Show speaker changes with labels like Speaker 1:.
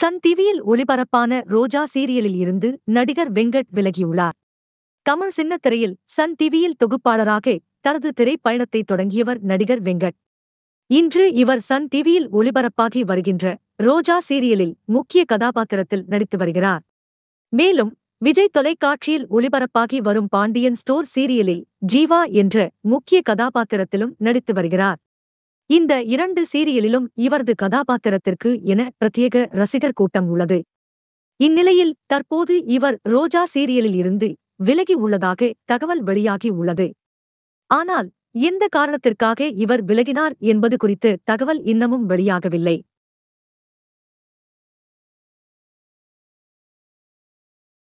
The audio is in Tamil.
Speaker 1: சன் டிவியில் ஒளிபரப்பான ரோஜா சீரியலில் இருந்து நடிகர் வெங்கட் விலகியுள்ளார் தமிழ் சின்னத்திரையில் சன் டிவியில் தொகுப்பாளராக தனது திரைப்பயணத்தை தொடங்கியவர் நடிகர் வெங்கட் இன்று இவர் சன் டிவியில் ஒளிபரப்பாகி வருகின்ற ரோஜா சீரியலில் முக்கிய கதாபாத்திரத்தில் நடித்து வருகிறார் மேலும் விஜய் தொலைக்காட்சியில் ஒளிபரப்பாகி வரும் பாண்டியன் ஸ்டோர் சீரியலில் ஜீவா என்ற முக்கிய கதாபாத்திரத்திலும் நடித்து வருகிறார் இந்த இரண்டு சீரியலிலும் இவரது கதாபாத்திரத்திற்கு என பிரத்யேக ரசிகர் கூட்டம் உள்ளது இந்நிலையில் தற்போது இவர் ரோஜா சீரியலில் இருந்து விலகி உள்ளதாக தகவல் வெளியாகி உள்ளது ஆனால் எந்த காரணத்திற்காக இவர் விலகினார் என்பது குறித்து தகவல் இன்னமும் வெளியாகவில்லை